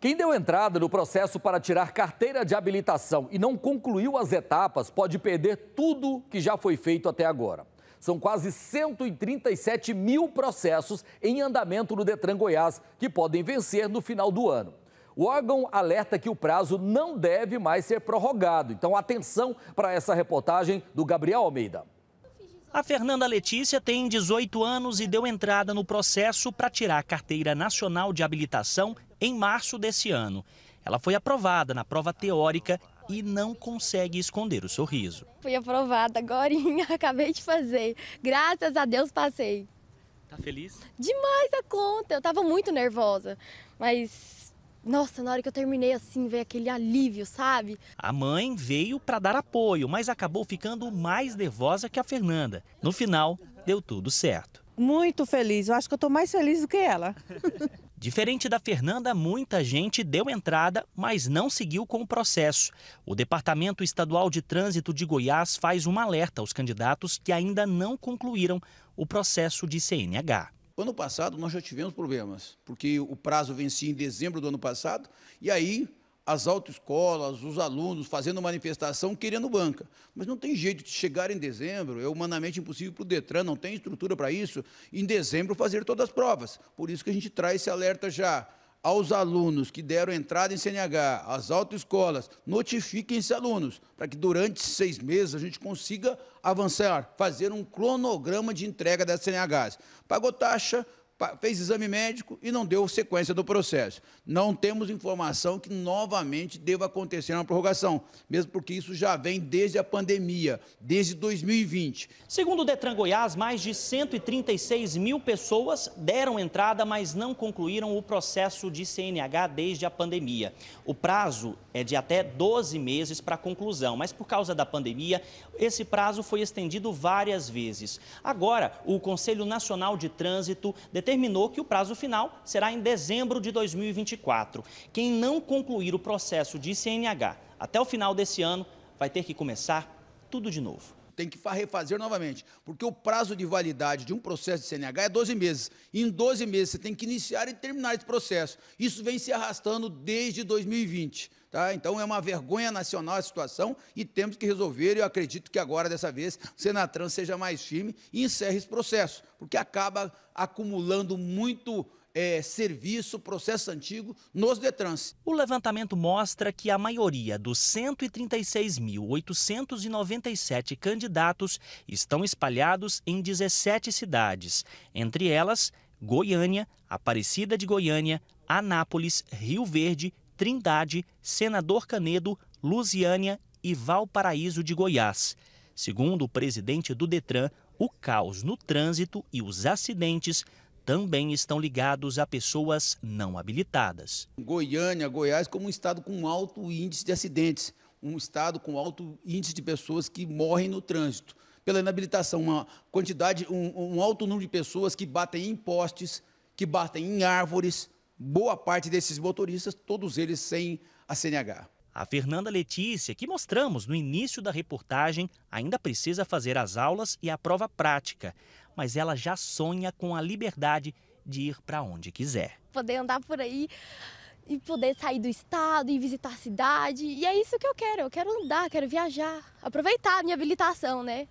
Quem deu entrada no processo para tirar carteira de habilitação e não concluiu as etapas pode perder tudo que já foi feito até agora. São quase 137 mil processos em andamento no Detran Goiás que podem vencer no final do ano. O órgão alerta que o prazo não deve mais ser prorrogado. Então, atenção para essa reportagem do Gabriel Almeida. A Fernanda Letícia tem 18 anos e deu entrada no processo para tirar a carteira nacional de habilitação em março desse ano. Ela foi aprovada na prova teórica e não consegue esconder o sorriso. Fui aprovada agora, acabei de fazer. Graças a Deus passei. Tá feliz? Demais a conta. Eu tava muito nervosa, mas nossa, na hora que eu terminei assim, veio aquele alívio, sabe? A mãe veio para dar apoio, mas acabou ficando mais nervosa que a Fernanda. No final, deu tudo certo. Muito feliz, eu acho que eu tô mais feliz do que ela. Diferente da Fernanda, muita gente deu entrada, mas não seguiu com o processo. O Departamento Estadual de Trânsito de Goiás faz um alerta aos candidatos que ainda não concluíram o processo de CNH. Ano passado nós já tivemos problemas, porque o prazo vencia em dezembro do ano passado, e aí as autoescolas, os alunos fazendo manifestação, querendo banca. Mas não tem jeito de chegar em dezembro, é humanamente impossível para o Detran, não tem estrutura para isso, em dezembro fazer todas as provas. Por isso que a gente traz esse alerta já aos alunos que deram entrada em CNH, às autoescolas, notifiquem esses alunos, para que durante seis meses a gente consiga avançar, fazer um cronograma de entrega das CNHs. Pagou taxa, fez exame médico e não deu sequência do processo. Não temos informação que novamente deva acontecer uma prorrogação, mesmo porque isso já vem desde a pandemia, desde 2020. Segundo o Detran Goiás, mais de 136 mil pessoas deram entrada, mas não concluíram o processo de CNH desde a pandemia. O prazo é de até 12 meses para conclusão, mas por causa da pandemia, esse prazo foi estendido várias vezes. Agora, o Conselho Nacional de Trânsito determina determinou que o prazo final será em dezembro de 2024. Quem não concluir o processo de CNH até o final desse ano vai ter que começar tudo de novo tem que refazer novamente, porque o prazo de validade de um processo de CNH é 12 meses. E em 12 meses você tem que iniciar e terminar esse processo. Isso vem se arrastando desde 2020. Tá? Então é uma vergonha nacional a situação e temos que resolver. eu acredito que agora, dessa vez, o Senatran seja mais firme e encerre esse processo, porque acaba acumulando muito é, serviço, processo antigo nos Detrans. O levantamento mostra que a maioria dos 136.897 candidatos estão espalhados em 17 cidades, entre elas Goiânia, Aparecida de Goiânia, Anápolis, Rio Verde, Trindade, Senador Canedo, Lusiânia e Valparaíso de Goiás. Segundo o presidente do Detran, o caos no trânsito e os acidentes também estão ligados a pessoas não habilitadas. Goiânia, Goiás, como um estado com alto índice de acidentes, um estado com alto índice de pessoas que morrem no trânsito. Pela inabilitação, uma quantidade, um, um alto número de pessoas que batem em postes, que batem em árvores, boa parte desses motoristas, todos eles sem a CNH. A Fernanda Letícia, que mostramos no início da reportagem, ainda precisa fazer as aulas e a prova prática mas ela já sonha com a liberdade de ir para onde quiser. Poder andar por aí e poder sair do estado e visitar a cidade. E é isso que eu quero. Eu quero andar, quero viajar, aproveitar a minha habilitação, né?